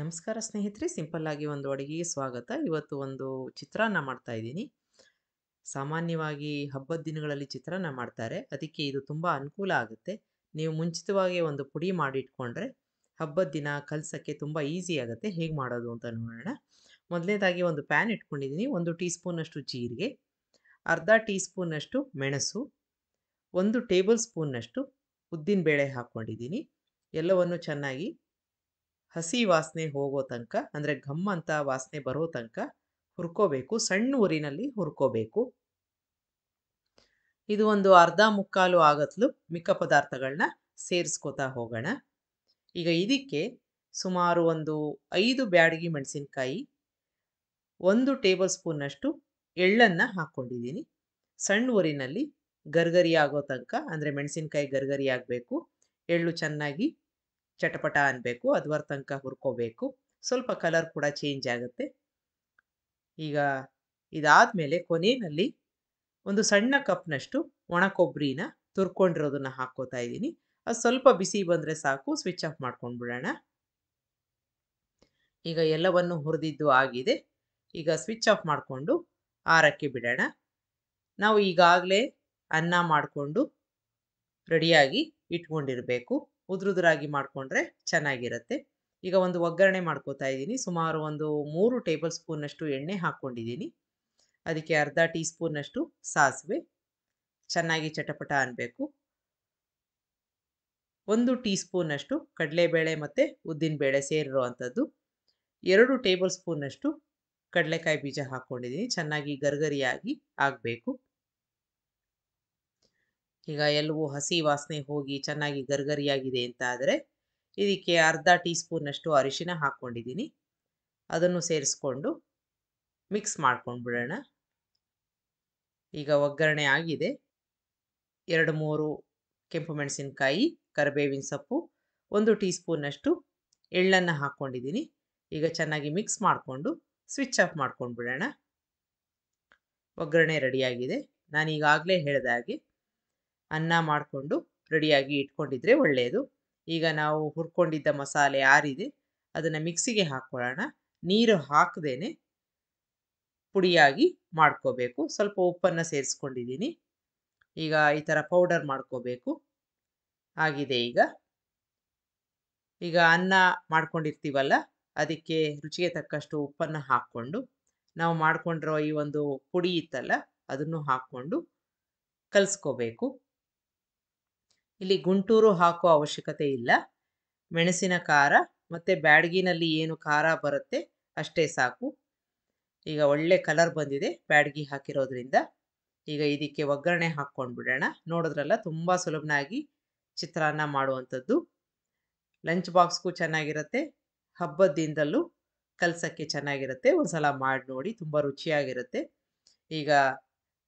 ನಮಸ್ಕಾರ ಸ್ನೇಹಿತರೆ ಸಿಂಪಲ್ಲಾಗಿ ಒಂದು ಅಡುಗೆಗೆ ಸ್ವಾಗತ ಇವತ್ತು ಒಂದು ಚಿತ್ರಾನ್ನ ಮಾಡ್ತಾ ಇದ್ದೀನಿ ಸಾಮಾನ್ಯವಾಗಿ ಹಬ್ಬದ ದಿನಗಳಲ್ಲಿ ಚಿತ್ರಾನ್ನ ಮಾಡ್ತಾರೆ ಅದಕ್ಕೆ ಇದು ತುಂಬ ಅನುಕೂಲ ಆಗುತ್ತೆ ನೀವು ಮುಂಚಿತವಾಗಿ ಒಂದು ಪುಡಿ ಮಾಡಿ ಇಟ್ಕೊಂಡ್ರೆ ಹಬ್ಬದ ದಿನ ಕಲಸಕ್ಕೆ ತುಂಬ ಈಸಿ ಆಗುತ್ತೆ ಹೇಗೆ ಮಾಡೋದು ಅಂತ ನೋಡೋಣ ಮೊದಲನೇದಾಗಿ ಒಂದು ಪ್ಯಾನ್ ಇಟ್ಕೊಂಡಿದ್ದೀನಿ ಒಂದು ಟೀ ಸ್ಪೂನಷ್ಟು ಜೀರಿಗೆ ಅರ್ಧ ಟೀ ಸ್ಪೂನಷ್ಟು ಮೆಣಸು ಒಂದು ಟೇಬಲ್ ಸ್ಪೂನ್ನಷ್ಟು ಉದ್ದಿನ ಬೇಳೆ ಹಾಕ್ಕೊಂಡಿದ್ದೀನಿ ಎಲ್ಲವನ್ನು ಚೆನ್ನಾಗಿ ಹಸಿ ವಾಸನೆ ಹೋಗೋ ತನಕ ಅಂದರೆ ಘಮ್ ಅಂತ ವಾಸನೆ ಬರೋ ತನಕ ಹುರ್ಕೋಬೇಕು ಸಣ್ಣ ಊರಿನಲ್ಲಿ ಹುರ್ಕೋಬೇಕು ಇದು ಒಂದು ಅರ್ಧ ಮುಕ್ಕಾಲು ಆಗತ್ಲು ಮಿಕ್ಕ ಪದಾರ್ಥಗಳನ್ನ ಸೇರಿಸ್ಕೋತಾ ಹೋಗೋಣ ಈಗ ಇದಕ್ಕೆ ಸುಮಾರು ಒಂದು ಐದು ಬ್ಯಾಡಗಿ ಮೆಣಸಿನ್ಕಾಯಿ ಒಂದು ಟೇಬಲ್ ಸ್ಪೂನ್ನಷ್ಟು ಎಳ್ಳನ್ನು ಹಾಕ್ಕೊಂಡಿದ್ದೀನಿ ಸಣ್ಣ ಊರಿನಲ್ಲಿ ಗರ್ಗರಿ ಆಗೋ ತನಕ ಅಂದರೆ ಮೆಣಸಿನ್ಕಾಯಿ ಗರ್ಗರಿ ಆಗಬೇಕು ಎಳ್ಳು ಚೆನ್ನಾಗಿ ಚಟಪಟ ಅನ್ನಬೇಕು ಅದುವರ ತನಕ ಹುರ್ಕೋಬೇಕು ಸ್ವಲ್ಪ ಕಲರ್ ಕೂಡ ಚೇಂಜ್ ಆಗುತ್ತೆ ಈಗ ಇದಾದ್ಮೇಲೆ ಕೊನೆಯಲ್ಲಿ ಒಂದು ಸಣ್ಣ ಕಪ್ನಷ್ಟು ಒಣ ಕೊಬ್ಬರಿನ ತುರ್ಕೊಂಡಿರೋದನ್ನ ಹಾಕೋತಾ ಇದ್ದೀನಿ ಅದು ಸ್ವಲ್ಪ ಬಿಸಿ ಬಂದರೆ ಸಾಕು ಸ್ವಿಚ್ ಆಫ್ ಬಿಡೋಣ ಈಗ ಎಲ್ಲವನ್ನು ಹುರಿದಿದ್ದು ಆಗಿದೆ ಈಗ ಸ್ವಿಚ್ ಆಫ್ ಮಾಡಿಕೊಂಡು ಆರಕ್ಕೆ ಬಿಡೋಣ ನಾವು ಈಗಾಗಲೇ ಅನ್ನ ಮಾಡಿಕೊಂಡು ರೆಡಿಯಾಗಿ ಇಟ್ಕೊಂಡಿರಬೇಕು ಉದುರುದುರಾಗಿ ಮಾಡಿಕೊಂಡ್ರೆ ಚೆನ್ನಾಗಿರುತ್ತೆ ಈಗ ಒಂದು ಒಗ್ಗರಣೆ ಮಾಡ್ಕೋತಾ ಇದ್ದೀನಿ ಸುಮಾರು ಒಂದು ಮೂರು ಟೇಬಲ್ ಸ್ಪೂನಷ್ಟು ಎಣ್ಣೆ ಹಾಕ್ಕೊಂಡಿದ್ದೀನಿ ಅದಕ್ಕೆ ಅರ್ಧ ಟೀ ಸ್ಪೂನಷ್ಟು ಸಾಸಿವೆ ಚೆನ್ನಾಗಿ ಚಟಪಟ ಅನ್ನಬೇಕು ಒಂದು ಟೀ ಸ್ಪೂನಷ್ಟು ಕಡಲೆಬೇಳೆ ಮತ್ತು ಉದ್ದಿನಬೇಳೆ ಸೇರಿರೋ ಅಂಥದ್ದು ಎರಡು ಟೇಬಲ್ ಸ್ಪೂನಷ್ಟು ಕಡಲೆಕಾಯಿ ಬೀಜ ಹಾಕ್ಕೊಂಡಿದ್ದೀನಿ ಚೆನ್ನಾಗಿ ಗರ್ಗರಿಯಾಗಿ ಆಗಬೇಕು ಈಗ ಎಲ್ಲವೂ ಹಸಿ ವಾಸನೆ ಹೋಗಿ ಚೆನ್ನಾಗಿ ಗರ್ಗರಿಯಾಗಿದೆ ಅಂತ ಆದರೆ ಇದಕ್ಕೆ ಅರ್ಧ ಟೀ ಸ್ಪೂನಷ್ಟು ಅರಿಶಿನ ಹಾಕ್ಕೊಂಡಿದ್ದೀನಿ ಅದನ್ನು ಸೇರಿಸ್ಕೊಂಡು ಮಿಕ್ಸ್ ಮಾಡ್ಕೊಂಡ್ಬಿಡೋಣ ಈಗ ಒಗ್ಗರಣೆ ಆಗಿದೆ ಎರಡು ಮೂರು ಕೆಂಪು ಮೆಣಸಿನಕಾಯಿ ಕರಿಬೇವಿನ ಸೊಪ್ಪು ಒಂದು ಟೀ ಸ್ಪೂನಷ್ಟು ಎಳ್ಳನ್ನು ಹಾಕ್ಕೊಂಡಿದ್ದೀನಿ ಈಗ ಚೆನ್ನಾಗಿ ಮಿಕ್ಸ್ ಮಾಡಿಕೊಂಡು ಸ್ವಿಚ್ ಆಫ್ ಮಾಡ್ಕೊಂಡ್ಬಿಡೋಣ ಒಗ್ಗರಣೆ ರೆಡಿಯಾಗಿದೆ ನಾನು ಈಗಾಗಲೇ ಹೇಳಿದ ಹಾಗೆ ಅನ್ನ ಮಾಡಿಕೊಂಡು ರೆಡಿಯಾಗಿ ಇಟ್ಕೊಂಡಿದ್ರೆ ಒಳ್ಳೆಯದು ಈಗ ನಾವು ಹುರ್ಕೊಂಡಿದ್ದ ಮಸಾಲೆ ಆರಿದೆ ಅದನ್ನು ಮಿಕ್ಸಿಗೆ ಹಾಕ್ಕೊಳ್ಳೋಣ ನೀರು ಹಾಕದೇನೆ ಪುಡಿಯಾಗಿ ಮಾಡ್ಕೋಬೇಕು ಸ್ವಲ್ಪ ಉಪ್ಪನ್ನು ಸೇರಿಸ್ಕೊಂಡಿದ್ದೀನಿ ಈಗ ಈ ಥರ ಪೌಡರ್ ಮಾಡ್ಕೋಬೇಕು ಆಗಿದೆ ಈಗ ಈಗ ಅನ್ನ ಮಾಡ್ಕೊಂಡಿರ್ತೀವಲ್ಲ ಅದಕ್ಕೆ ರುಚಿಗೆ ತಕ್ಕಷ್ಟು ಉಪ್ಪನ್ನು ಹಾಕ್ಕೊಂಡು ನಾವು ಮಾಡಿಕೊಂಡಿರೋ ಈ ಒಂದು ಪುಡಿ ಇತ್ತಲ್ಲ ಅದನ್ನು ಹಾಕ್ಕೊಂಡು ಕಲಿಸ್ಕೋಬೇಕು ಇಲ್ಲಿ ಗುಂಟೂರು ಹಾಕೋ ಅವಶ್ಯಕತೆ ಇಲ್ಲ ಮೆಣಸಿನ ಖಾರ ಮತ್ತು ಬ್ಯಾಡ್ಗಿನಲ್ಲಿ ಏನು ಖಾರ ಬರುತ್ತೆ ಅಷ್ಟೇ ಸಾಕು ಈಗ ಒಳ್ಳೆ ಕಲರ್ ಬಂದಿದೆ ಬ್ಯಾಡ್ಗಿ ಹಾಕಿರೋದ್ರಿಂದ ಈಗ ಇದಕ್ಕೆ ಒಗ್ಗರಣೆ ಹಾಕ್ಕೊಂಡು ಬಿಡೋಣ ನೋಡಿದ್ರಲ್ಲ ತುಂಬ ಸುಲಭನಾಗಿ ಚಿತ್ರಾನ್ನ ಮಾಡುವಂಥದ್ದು ಲಂಚ್ ಬಾಕ್ಸ್ಗೂ ಚೆನ್ನಾಗಿರುತ್ತೆ ಹಬ್ಬದ ದಿನದಲ್ಲೂ ಕಲಸಕ್ಕೆ ಚೆನ್ನಾಗಿರುತ್ತೆ ಒಂದ್ಸಲ ಮಾಡಿ ನೋಡಿ ತುಂಬ ರುಚಿಯಾಗಿರುತ್ತೆ ಈಗ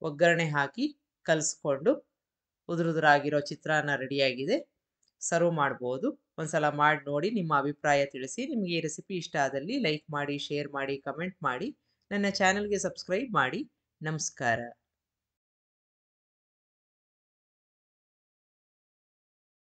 ಒಗ್ಗರಣೆ ಹಾಕಿ ಕಲಿಸ್ಕೊಂಡು ಉದುರುದುರಾಗಿರೋ ಚಿತ್ರಾನ್ನ ರೆಡಿಯಾಗಿದೆ ಸರ್ವ್ ಮಾಡ್ಬೋದು ಒಂದ್ಸಲ ಮಾಡಿ ನೋಡಿ ನಿಮ್ಮ ಅಭಿಪ್ರಾಯ ತಿಳಿಸಿ ನಿಮಗೆ ಈ ರೆಸಿಪಿ ಇಷ್ಟ ಆದಲ್ಲಿ ಲೈಕ್ ಮಾಡಿ ಶೇರ್ ಮಾಡಿ ಕಮೆಂಟ್ ಮಾಡಿ ನನ್ನ ಚಾನಲ್ಗೆ ಸಬ್ಸ್ಕ್ರೈಬ್ ಮಾಡಿ ನಮಸ್ಕಾರ